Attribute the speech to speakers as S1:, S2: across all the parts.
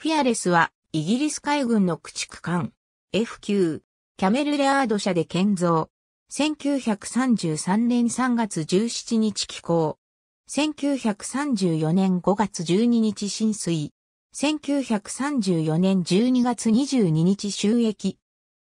S1: フィアレスは、イギリス海軍の駆逐艦、F9、キャメルレアード社で建造。1933年3月17日寄港。1934年5月12日浸水。1934年12月22日収益。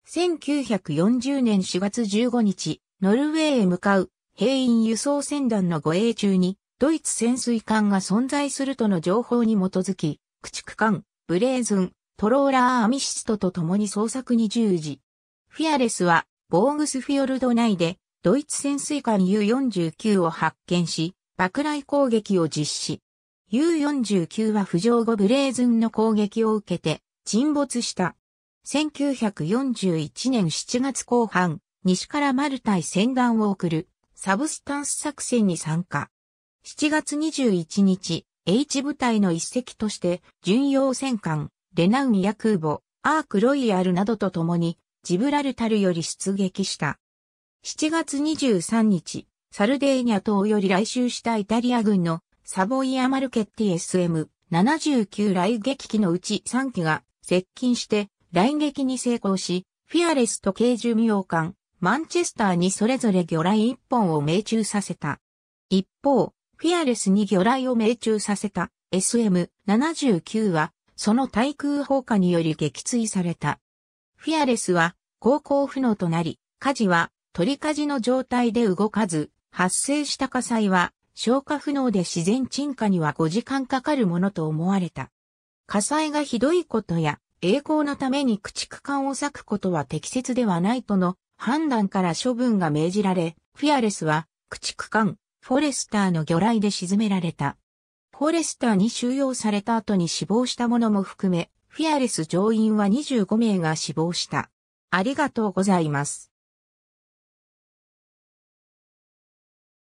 S1: 1940年4月15日、ノルウェーへ向かう兵員輸送船団の護衛中に、ドイツ潜水艦が存在するとの情報に基づき、駆逐艦ブレーズン、トローラーアミシストと共に捜索に従事。フィアレスは、ボーグスフィヨルド内で、ドイツ潜水艦 U49 を発見し、爆雷攻撃を実施。U49 は浮上後ブレーズンの攻撃を受けて、沈没した。1941年7月後半、西からマルタイ戦団を送る、サブスタンス作戦に参加。7月21日、H 部隊の一隻として、巡洋戦艦、レナウンや空母、アークロイヤルなどと共に、ジブラルタルより出撃した。7月23日、サルデーニャ島より来襲したイタリア軍のサボイアマルケッティ SM79 来撃機のうち3機が接近して来撃に成功し、フィアレスと軽巡洋艦、マンチェスターにそれぞれ魚雷1本を命中させた。一方、フィアレスに魚雷を命中させた SM-79 は、その対空砲火により撃墜された。フィアレスは、航行不能となり、火事は、鳥火事の状態で動かず、発生した火災は、消火不能で自然沈下には5時間かかるものと思われた。火災がひどいことや、栄光のために駆逐艦を割くことは適切ではないとの判断から処分が命じられ、フィアレスは、駆逐艦、フォレスターの魚雷で沈められた。フォレスターに収容された後に死亡した者も含め、フィアレス乗員は25名が死亡した。ありがとうございます。